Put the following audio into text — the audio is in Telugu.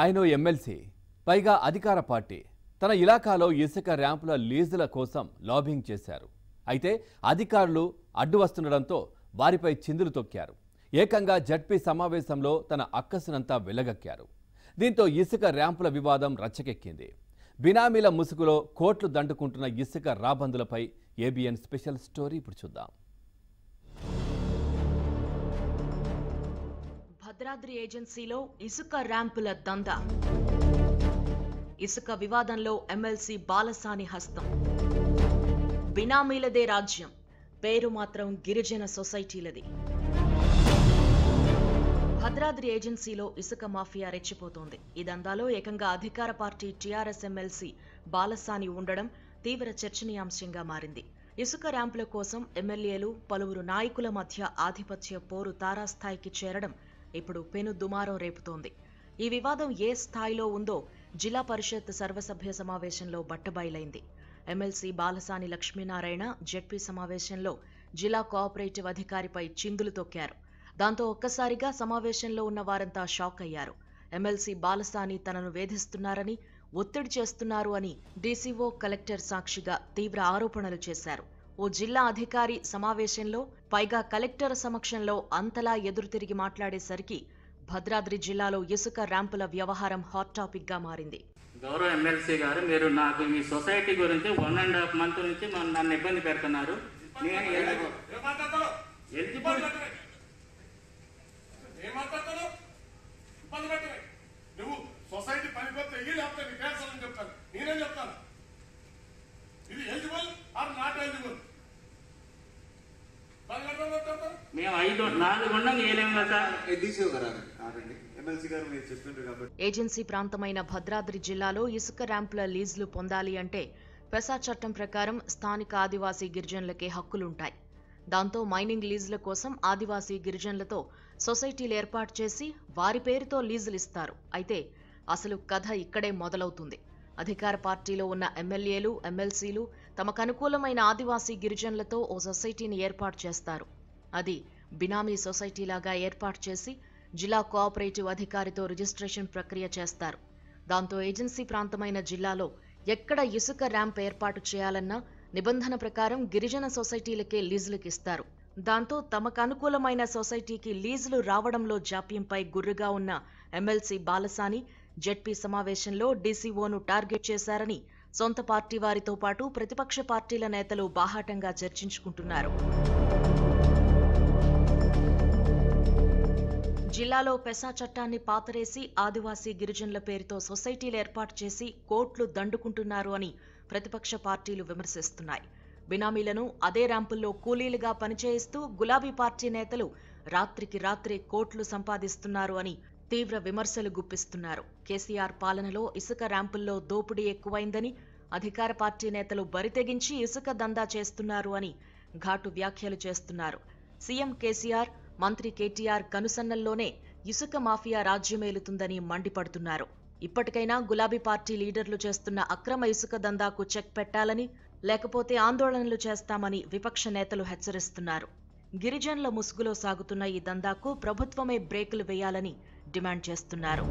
ఆయన ఎమ్మెల్సీ పైగా అధికార పార్టీ తన ఇలాకాలో ఇసుక ర్యాంపుల లీజుల కోసం లాబింగ్ చేశారు అయితే అధికారులు అడ్డు వారిపై చిందులు తొక్కారు ఏకంగా జడ్పీ సమావేశంలో తన అక్కసునంతా వెలగక్కారు దీంతో ఇసుక ర్యాంపుల వివాదం రచ్చకెక్కింది బినామీల ముసుగులో కోట్లు దండుకుంటున్న ఇసుక రాబందులపై ఏబిఎన్ స్పెషల్ స్టోరీ ఇప్పుడు చూద్దాం భద్రాద్రి ఏజెన్సీలో ఇసుక ర్యాంపుల దందా ఇసుక వివాదంలో ఎమ్మెల్సీ బాలసాని హస్తం బినామీలదే రాజ్యం పేరు మాత్రం గిరిజన సొసైటీలది భద్రాద్రి ఏజెన్సీలో ఇసుక మాఫియా రెచ్చిపోతోంది ఈ దందాలో ఏకంగా అధికార పార్టీ టీఆర్ఎస్ ఎమ్మెల్సీ బాలసాని ఉండడం తీవ్ర చర్చనీయాంశంగా మారింది ఇసుక ర్యాంపుల కోసం ఎమ్మెల్యేలు పలువురు నాయకుల మధ్య ఆధిపత్య పోరు తారాస్థాయికి చేరడం ఇప్పుడు పెను దుమారం రేపుతోంది ఈ వివాదం ఏ స్థాయిలో ఉందో జిల్లా పరిషత్ సర్వసభ్య సమావేశంలో బట్టబయలైంది ఎమ్మెల్సీ బాలసాని లక్ష్మీనారాయణ జెడ్పీ సమావేశంలో జిల్లా కోఆపరేటివ్ అధికారిపై చిందులు తొక్కారు దాంతో ఒక్కసారిగా సమావేశంలో ఉన్న వారంతా షాక్ అయ్యారు ఎమ్మెల్సీ బాలసాని తనను వేధిస్తున్నారని ఒత్తిడి చేస్తున్నారు అని డీసీఓ కలెక్టర్ సాక్షిగా తీవ్ర ఆరోపణలు చేశారు ఓ జిల్లా అధికారి సమావేశంలో పైగా కలెక్టర్ సమక్షంలో అంతలా ఎదురు తిరిగి మాట్లాడేసరికి భద్రాద్రి జిల్లాలో ఇసుక ర్యాంపుల వ్యవహారం హాట్ టాపిక్ గా మారింది గౌరవ ఎమ్మెల్సీ గారు మీరు నాకు మీ సొసైటీ గురించి వన్ అండ్ హాఫ్ మంత్ నుంచి నన్ను ఇబ్బంది పెడుతున్నారు సొసైటీ ఇది eligible or not eligible agency ప్రాంతమైన భద్రాద్రి జిల్లాలో ఇసుక ర్యాంపుల లీజులు పొందాలి అంటే పెసా చట్టం ప్రకారం స్థానిక ఆదివాసీ గిరిజనులకే హక్కులుంటాయి దాంతో మైనింగ్ లీజుల కోసం ఆదివాసీ గిరిజనులతో సొసైటీలు ఏర్పాటు చేసి వారి పేరుతో లీజులు ఇస్తారు అయితే అసలు కథ ఇక్కడే మొదలవుతుంది అధికార పార్టీలో ఉన్న ఎమ్మెల్యేలు ఎమ్మెల్సీలు తమకు అనుకూలమైన ఆదివాసీ గిరిజనులతో ఓ సొసైటీని ఏర్పాటు చేస్తారు అది బినామీ సొసైటీ లాగా ఏర్పాటు చేసి జిల్లా కోఆపరేటివ్ అధికారితో రిజిస్ట్రేషన్ ప్రక్రియ చేస్తారు దాంతో ఏజెన్సీ ప్రాంతమైన జిల్లాలో ఎక్కడ ఇసుక ర్యాంప్ ఏర్పాటు చేయాలన్నా నిబంధన ప్రకారం గిరిజన సొసైటీలకే లీజులకు ఇస్తారు దాంతో తమకు అనుకూలమైన సొసైటీకి లీజులు రావడంలో జాప్యంపై గుర్రుగా ఉన్న ఎమ్మెల్సీ బాలసాని జెడ్పీ సమావేశంలో డీసీఓను టార్గెట్ చేశారని సొంత పార్టీ వారితో పాటు ప్రతిపక్ష పార్టీల నేతలు బాహాటంగా చర్చించుకుంటున్నారు జిల్లాలో పెసా చట్టాన్ని పాతరేసి ఆదివాసీ గిరిజనుల పేరుతో సొసైటీలు ఏర్పాటు చేసి కోట్లు దండుకుంటున్నారు అని ప్రతిపక్ష పార్టీలు విమర్శిస్తున్నాయి బినామీలను అదే ర్యాంపుల్లో కూలీలుగా పనిచేయిస్తూ గులాబీ పార్టీ నేతలు రాత్రికి రాత్రి కోట్లు సంపాదిస్తున్నారు అని తీవ్ర విమర్శలు గుప్పిస్తున్నారు కేసీఆర్ పాలనలో ఇసుక ర్యాంపుల్లో దోపిడీ ఎక్కువైందని అధికార పార్టీ నేతలు బరితెగించి ఇసుక దందా చేస్తున్నారు అని ఘాటు వ్యాఖ్యలు చేస్తున్నారు సీఎం కేసీఆర్ మంత్రి కేటీఆర్ కనుసన్నల్లోనే ఇసుక మాఫియా రాజ్యమేలుతుందని మండిపడుతున్నారు ఇప్పటికైనా గులాబీ పార్టీ లీడర్లు చేస్తున్న అక్రమ ఇసుక దందాకు చెక్ పెట్టాలని లేకపోతే ఆందోళనలు చేస్తామని విపక్ష నేతలు హెచ్చరిస్తున్నారు గిరిజనుల ముసుగులో సాగుతున్న ఈ దందాకు ప్రభుత్వమే బ్రేకులు వేయాలని డిమాండ్ చేస్తున్నారు